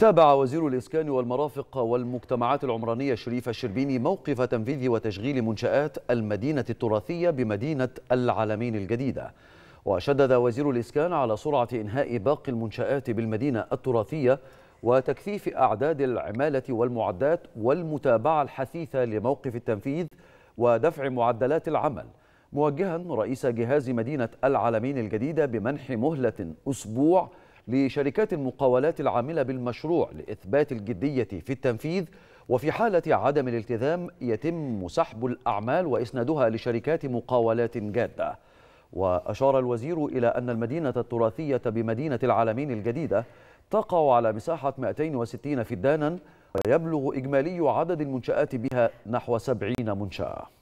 تابع وزير الإسكان والمرافق والمجتمعات العمرانية شريف الشربيني موقف تنفيذ وتشغيل منشآت المدينة التراثية بمدينة العالمين الجديدة وشدد وزير الإسكان على سرعة إنهاء باقي المنشآت بالمدينة التراثية وتكثيف أعداد العمالة والمعدات والمتابعة الحثيثة لموقف التنفيذ ودفع معدلات العمل موجها رئيس جهاز مدينة العالمين الجديدة بمنح مهلة أسبوع لشركات المقاولات العاملة بالمشروع لإثبات الجدية في التنفيذ وفي حالة عدم الالتزام يتم سحب الأعمال وإسنادها لشركات مقاولات جادة وأشار الوزير إلى أن المدينة التراثية بمدينة العالمين الجديدة تقع على مساحة 260 فدانا ويبلغ إجمالي عدد المنشآت بها نحو 70 منشأة